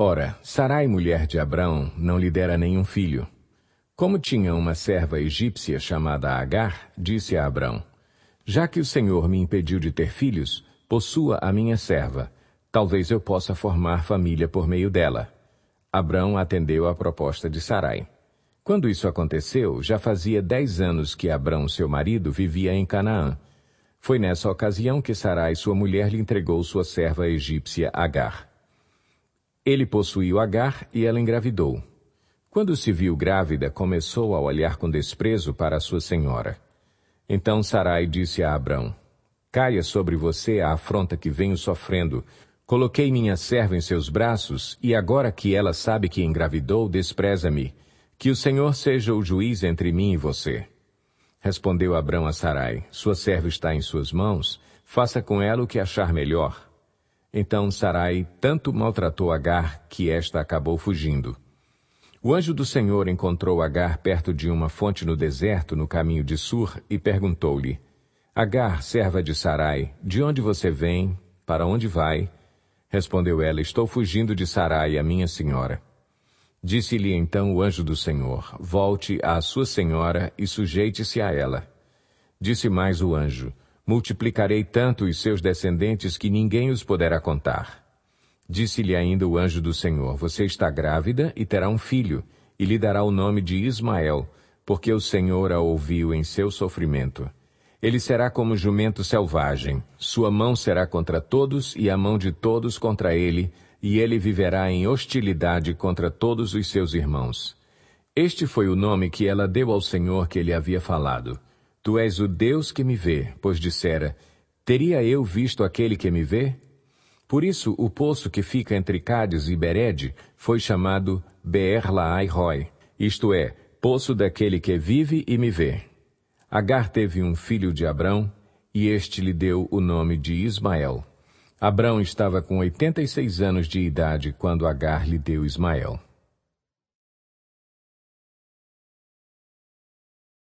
Ora, Sarai, mulher de Abrão, não lhe dera nenhum filho. Como tinha uma serva egípcia chamada Agar, disse a Abrão, Já que o Senhor me impediu de ter filhos, possua a minha serva. Talvez eu possa formar família por meio dela. Abrão atendeu à proposta de Sarai. Quando isso aconteceu, já fazia dez anos que Abrão, seu marido, vivia em Canaã. Foi nessa ocasião que Sarai, sua mulher, lhe entregou sua serva egípcia Agar. Ele possuiu Agar e ela engravidou. Quando se viu grávida, começou a olhar com desprezo para sua senhora. Então Sarai disse a Abrão, Caia sobre você a afronta que venho sofrendo. Coloquei minha serva em seus braços, e agora que ela sabe que engravidou, despreza-me. Que o Senhor seja o juiz entre mim e você. Respondeu Abrão a Sarai, Sua serva está em suas mãos, faça com ela o que achar melhor. Então Sarai tanto maltratou Agar que esta acabou fugindo. O anjo do Senhor encontrou Agar perto de uma fonte no deserto, no caminho de Sur, e perguntou-lhe: Agar, serva de Sarai, de onde você vem? Para onde vai? Respondeu ela: Estou fugindo de Sarai, a minha senhora. Disse-lhe então o anjo do Senhor: Volte à sua senhora e sujeite-se a ela. Disse mais o anjo: Multiplicarei tanto os seus descendentes que ninguém os poderá contar. Disse-lhe ainda o anjo do Senhor: Você está grávida e terá um filho, e lhe dará o nome de Ismael, porque o Senhor a ouviu em seu sofrimento. Ele será como jumento selvagem, sua mão será contra todos e a mão de todos contra ele, e ele viverá em hostilidade contra todos os seus irmãos. Este foi o nome que ela deu ao Senhor que ele havia falado. Tu és o Deus que me vê, pois dissera: Teria eu visto aquele que me vê? Por isso, o poço que fica entre Cádiz e Berede foi chamado Beerlaai roi isto é, poço daquele que vive e me vê. Agar teve um filho de Abrão, e este lhe deu o nome de Ismael. Abrão estava com 86 anos de idade quando Agar lhe deu Ismael.